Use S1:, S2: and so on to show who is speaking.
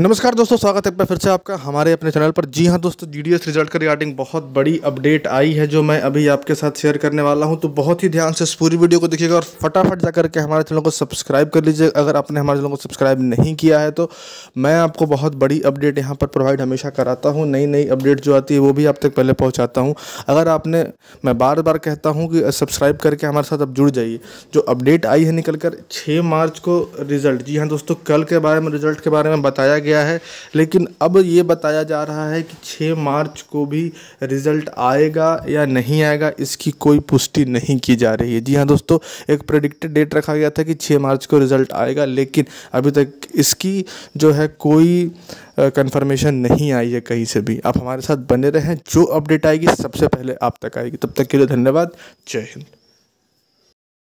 S1: नमस्कार दोस्तों स्वागत है एक बार फिर से आपका हमारे अपने चैनल पर जी हाँ दोस्तों जी रिजल्ट का रिगार्डिंग बहुत बड़ी अपडेट आई है जो मैं अभी आपके साथ शेयर करने वाला हूँ तो बहुत ही ध्यान से इस पूरी वीडियो को देखिएगा और फटाफट जा करके हमारे चैनल को सब्सक्राइब कर लीजिए अगर आपने हमारे चैनल को सब्सक्राइब नहीं किया है तो मैं आपको बहुत बड़ी अपडेट यहाँ पर प्रोवाइड हमेशा कराता हूँ नई नई अपडेट जो आती है वो भी आप तक पहले पहुँचाता हूँ अगर आपने मैं बार बार कहता हूँ कि सब्सक्राइब करके हमारे साथ आप जुड़ जाइए जो अपडेट आई है निकल कर मार्च को रिजल्ट जी हाँ दोस्तों कल के बारे में रिजल्ट के बारे में बताया गया गया है लेकिन अब ये बताया जा रहा है कि 6 मार्च को भी रिज़ल्ट आएगा या नहीं आएगा इसकी कोई पुष्टि नहीं की जा रही है जी हाँ दोस्तों एक प्रडिक्टेड डेट रखा गया था कि 6 मार्च को रिज़ल्ट आएगा लेकिन अभी तक इसकी जो है कोई कंफर्मेशन नहीं आई है कहीं से भी आप हमारे साथ बने रहें जो अपडेट आएगी सबसे पहले आप तक आएगी तब तक के लिए धन्यवाद जय हिंद